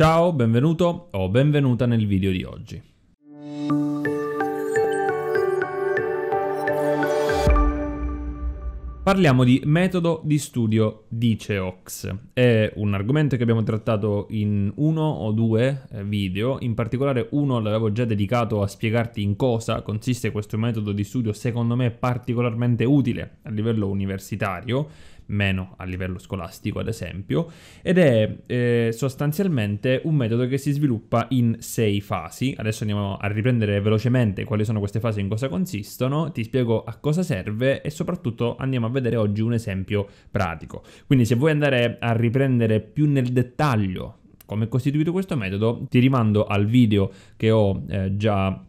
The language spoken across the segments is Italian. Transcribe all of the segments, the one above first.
Ciao, benvenuto o benvenuta nel video di oggi. Parliamo di metodo di studio DiceOx. È un argomento che abbiamo trattato in uno o due eh, video, in particolare uno l'avevo già dedicato a spiegarti in cosa consiste questo metodo di studio secondo me particolarmente utile a livello universitario meno a livello scolastico ad esempio, ed è eh, sostanzialmente un metodo che si sviluppa in sei fasi. Adesso andiamo a riprendere velocemente quali sono queste fasi e in cosa consistono, ti spiego a cosa serve e soprattutto andiamo a vedere oggi un esempio pratico. Quindi se vuoi andare a riprendere più nel dettaglio come è costituito questo metodo, ti rimando al video che ho eh, già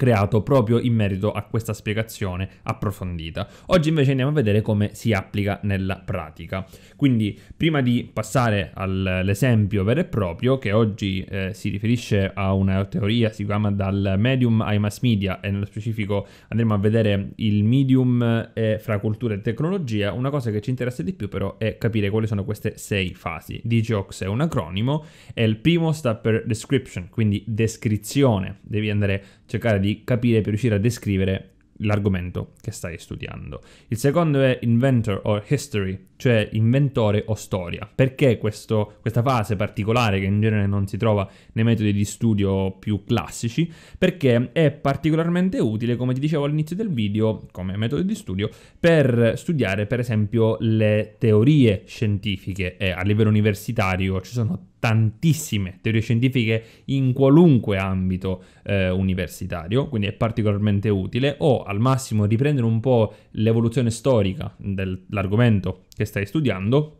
creato proprio in merito a questa spiegazione approfondita. Oggi invece andiamo a vedere come si applica nella pratica. Quindi prima di passare all'esempio vero e proprio, che oggi eh, si riferisce a una teoria, si chiama dal medium ai mass media e nello specifico andremo a vedere il medium eh, fra cultura e tecnologia, una cosa che ci interessa di più però è capire quali sono queste sei fasi. DigiOx è un acronimo e il primo sta per description, quindi descrizione, devi andare cercare di capire per riuscire a descrivere l'argomento che stai studiando. Il secondo è Inventor or History cioè inventore o storia. Perché questo, questa fase particolare, che in genere non si trova nei metodi di studio più classici? Perché è particolarmente utile, come ti dicevo all'inizio del video, come metodo di studio, per studiare per esempio le teorie scientifiche e a livello universitario ci sono tantissime teorie scientifiche in qualunque ambito eh, universitario, quindi è particolarmente utile, o al massimo riprendere un po' l'evoluzione storica dell'argomento che stai studiando.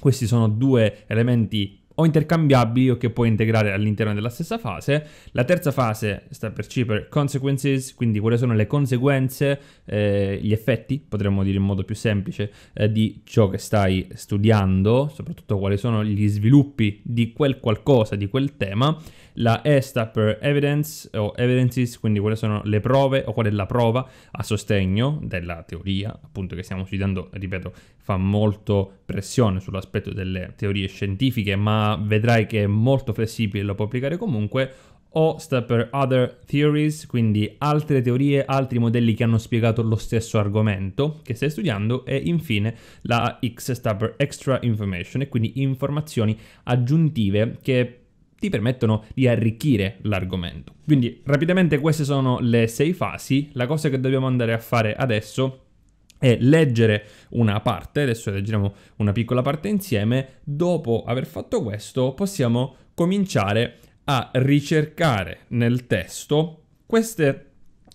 Questi sono due elementi o intercambiabili o che puoi integrare all'interno della stessa fase. La terza fase sta per C per consequences, quindi quali sono le conseguenze, eh, gli effetti, potremmo dire in modo più semplice, eh, di ciò che stai studiando, soprattutto quali sono gli sviluppi di quel qualcosa, di quel tema la E sta per evidence o evidences, quindi quali sono le prove o qual è la prova a sostegno della teoria, appunto che stiamo studiando, ripeto, fa molto pressione sull'aspetto delle teorie scientifiche, ma vedrai che è molto flessibile, lo puoi applicare comunque, o sta per other theories, quindi altre teorie, altri modelli che hanno spiegato lo stesso argomento che stai studiando e infine la X sta per extra information e quindi informazioni aggiuntive che ti permettono di arricchire l'argomento. Quindi rapidamente queste sono le sei fasi. La cosa che dobbiamo andare a fare adesso è leggere una parte, adesso leggeremo una piccola parte insieme, dopo aver fatto questo possiamo cominciare a ricercare nel testo queste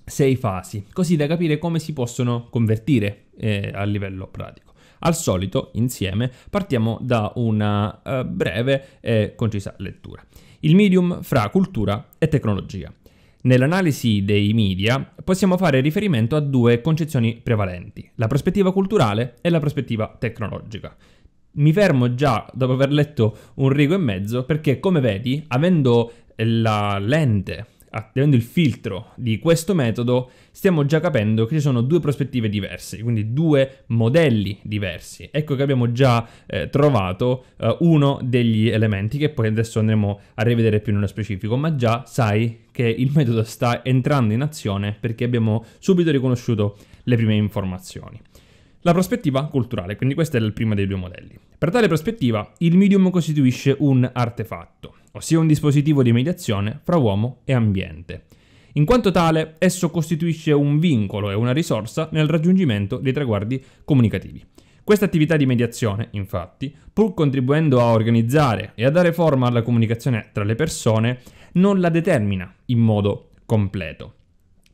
sei fasi, così da capire come si possono convertire eh, a livello pratico. Al solito, insieme, partiamo da una eh, breve e concisa lettura. Il medium fra cultura e tecnologia. Nell'analisi dei media possiamo fare riferimento a due concezioni prevalenti, la prospettiva culturale e la prospettiva tecnologica. Mi fermo già dopo aver letto un rigo e mezzo perché, come vedi, avendo la lente attivando il filtro di questo metodo, stiamo già capendo che ci sono due prospettive diverse, quindi due modelli diversi. Ecco che abbiamo già eh, trovato eh, uno degli elementi che poi adesso andremo a rivedere più nello specifico, ma già sai che il metodo sta entrando in azione perché abbiamo subito riconosciuto le prime informazioni. La prospettiva culturale, quindi questo è il primo dei due modelli. Per tale prospettiva il medium costituisce un artefatto ossia un dispositivo di mediazione fra uomo e ambiente. In quanto tale, esso costituisce un vincolo e una risorsa nel raggiungimento dei traguardi comunicativi. Questa attività di mediazione, infatti, pur contribuendo a organizzare e a dare forma alla comunicazione tra le persone, non la determina in modo completo.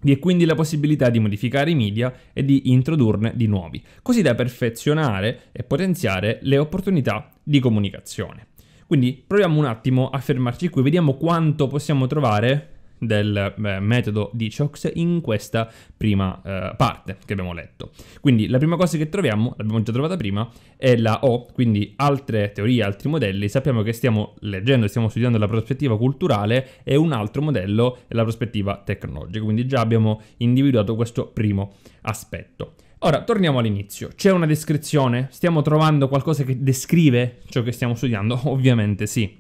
Vi è quindi la possibilità di modificare i media e di introdurne di nuovi, così da perfezionare e potenziare le opportunità di comunicazione. Quindi proviamo un attimo a fermarci qui, vediamo quanto possiamo trovare del eh, metodo di Chox in questa prima eh, parte che abbiamo letto. Quindi la prima cosa che troviamo, l'abbiamo già trovata prima, è la O, quindi altre teorie, altri modelli. Sappiamo che stiamo leggendo, stiamo studiando la prospettiva culturale e un altro modello è la prospettiva tecnologica, quindi già abbiamo individuato questo primo aspetto. Ora, torniamo all'inizio. C'è una descrizione? Stiamo trovando qualcosa che descrive ciò che stiamo studiando? Ovviamente sì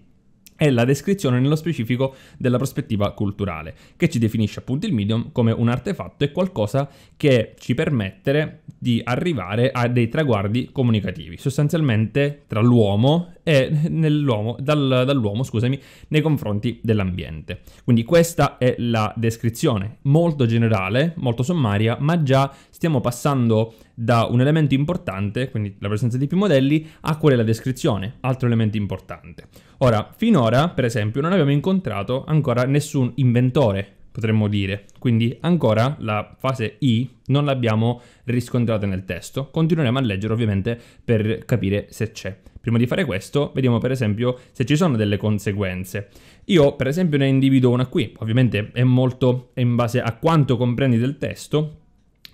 è la descrizione nello specifico della prospettiva culturale, che ci definisce appunto il medium come un artefatto e qualcosa che ci permette di arrivare a dei traguardi comunicativi, sostanzialmente tra l'uomo e eh, dal, dall'uomo scusami, nei confronti dell'ambiente. Quindi questa è la descrizione molto generale, molto sommaria, ma già stiamo passando da un elemento importante, quindi la presenza di più modelli, a qual è la descrizione, altro elemento importante. Ora, finora, per esempio, non abbiamo incontrato ancora nessun inventore potremmo dire. Quindi ancora la fase I non l'abbiamo riscontrata nel testo, continueremo a leggere ovviamente per capire se c'è. Prima di fare questo, vediamo per esempio se ci sono delle conseguenze. Io per esempio ne individuo una qui, ovviamente è molto in base a quanto comprendi del testo,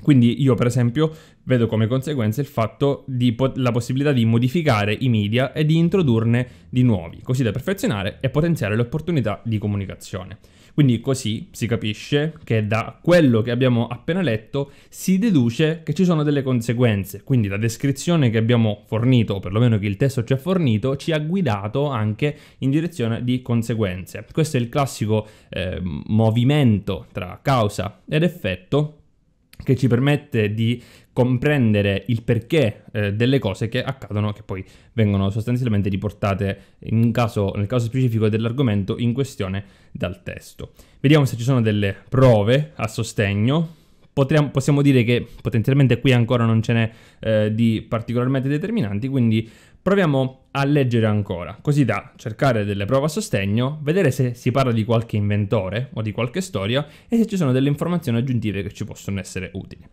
quindi io per esempio vedo come conseguenza il fatto di po- la possibilità di modificare i media e di introdurne di nuovi, così da perfezionare e potenziare le opportunità di comunicazione. Quindi così si capisce che da quello che abbiamo appena letto si deduce che ci sono delle conseguenze, quindi la descrizione che abbiamo fornito, o perlomeno che il testo ci ha fornito, ci ha guidato anche in direzione di conseguenze. Questo è il classico eh, movimento tra causa ed effetto che ci permette di comprendere il perché eh, delle cose che accadono, che poi vengono sostanzialmente riportate caso, nel caso specifico dell'argomento in questione dal testo. Vediamo se ci sono delle prove a sostegno potremmo, possiamo dire che potenzialmente qui ancora non ce n'è eh, di particolarmente determinanti, quindi proviamo a leggere ancora, così da cercare delle prove a sostegno, vedere se si parla di qualche inventore o di qualche storia e se ci sono delle informazioni aggiuntive che ci possono essere utili.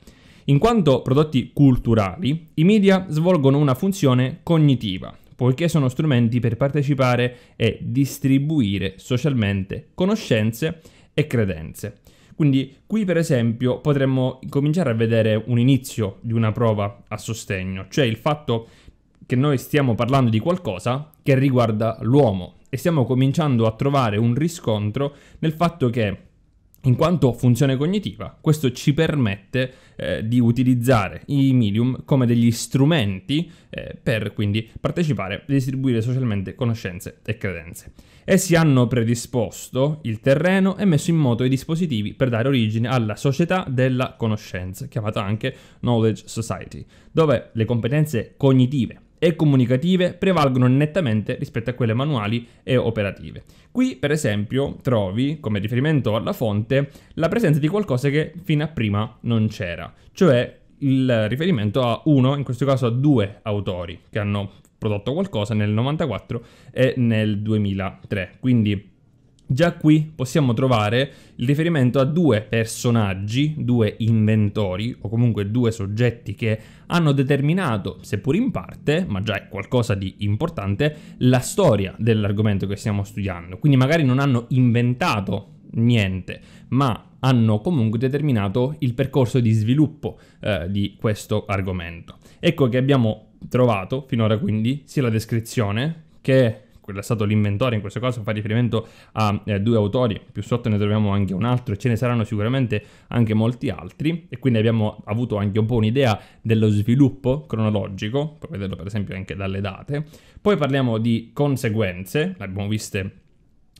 In quanto prodotti culturali, i media svolgono una funzione cognitiva, poiché sono strumenti per partecipare e distribuire socialmente conoscenze e credenze. Quindi qui per esempio potremmo cominciare a vedere un inizio di una prova a sostegno, cioè il fatto che noi stiamo parlando di qualcosa che riguarda l'uomo e stiamo cominciando a trovare un riscontro nel fatto che in quanto funzione cognitiva, questo ci permette eh, di utilizzare i medium come degli strumenti eh, per quindi partecipare e distribuire socialmente conoscenze e credenze. Essi hanno predisposto il terreno e messo in moto i dispositivi per dare origine alla società della conoscenza, chiamata anche Knowledge Society, dove le competenze cognitive e comunicative prevalgono nettamente rispetto a quelle manuali e operative. Qui, per esempio, trovi, come riferimento alla fonte, la presenza di qualcosa che fino a prima non c'era, cioè il riferimento a uno, in questo caso a due autori che hanno prodotto qualcosa nel 94 e nel 2003. Quindi Già qui possiamo trovare il riferimento a due personaggi, due inventori o comunque due soggetti che hanno determinato, seppur in parte, ma già è qualcosa di importante, la storia dell'argomento che stiamo studiando. Quindi magari non hanno inventato niente, ma hanno comunque determinato il percorso di sviluppo eh, di questo argomento. Ecco che abbiamo trovato finora quindi sia la descrizione che quello è stato l'inventore in questo caso, fa riferimento a eh, due autori, più sotto ne troviamo anche un altro e ce ne saranno sicuramente anche molti altri e quindi abbiamo avuto anche un po' un'idea dello sviluppo cronologico, puoi vederlo per esempio anche dalle date. Poi parliamo di conseguenze, l'abbiamo abbiamo viste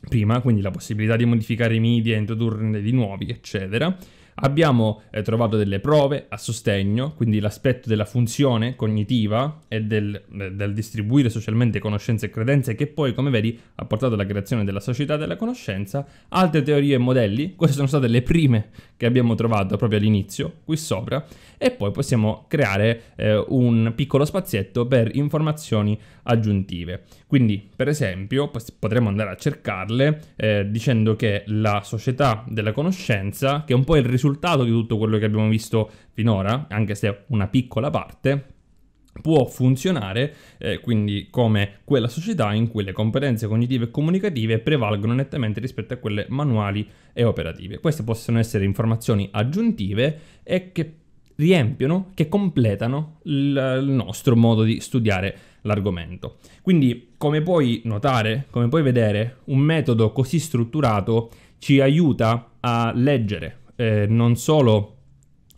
prima, quindi la possibilità di modificare i media, introdurne di nuovi, eccetera. Abbiamo eh, trovato delle prove a sostegno, quindi l'aspetto della funzione cognitiva e del, eh, del, distribuire socialmente conoscenze e credenze che poi, come vedi, ha portato alla creazione della società della conoscenza, altre teorie e modelli, queste sono state le prime che abbiamo trovato proprio all'inizio, qui sopra, e poi possiamo creare eh, un piccolo spazietto per informazioni aggiuntive. Quindi, per esempio, potremmo andare a cercarle eh, dicendo che la società della conoscenza, che è un po' il risultato risultato di tutto quello che abbiamo visto finora, anche se una piccola parte, può funzionare eh, quindi come quella società in cui le competenze cognitive e comunicative prevalgono nettamente rispetto a quelle manuali e operative. Queste possono essere informazioni aggiuntive e che riempiono, che completano il, il nostro modo di studiare l'argomento. Quindi, come puoi notare, come puoi vedere, un metodo così strutturato ci aiuta a leggere eh, non solo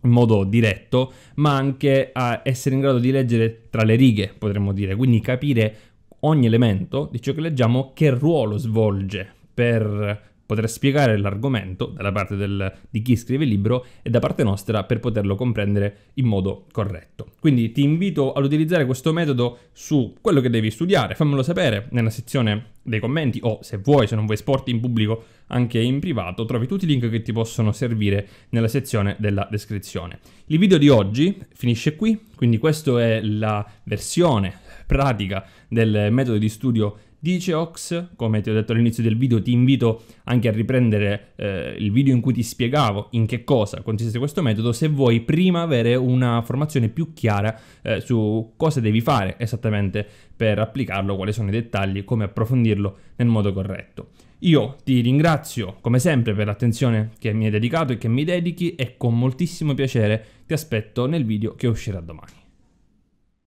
in modo diretto, ma anche a essere in grado di leggere tra le righe, potremmo dire, quindi capire ogni elemento di ciò che leggiamo che ruolo svolge per poter spiegare l'argomento da parte del, di chi scrive il libro e da parte nostra per poterlo comprendere in modo corretto. Quindi ti invito ad utilizzare questo metodo su quello che devi studiare, fammelo sapere nella sezione dei commenti o se vuoi, se non vuoi sport in pubblico anche in privato, trovi tutti i link che ti possono servire nella sezione della descrizione. Il video di oggi finisce qui, quindi questa è la versione pratica del metodo di studio Dice Ox, come ti ho detto all'inizio del video, ti invito anche a riprendere eh, il video in cui ti spiegavo in che cosa consiste questo metodo se vuoi prima avere una formazione più chiara eh, su cosa devi fare esattamente per applicarlo, quali sono i dettagli, come approfondirlo nel modo corretto. Io ti ringrazio come sempre per l'attenzione che mi hai dedicato e che mi dedichi e con moltissimo piacere ti aspetto nel video che uscirà domani.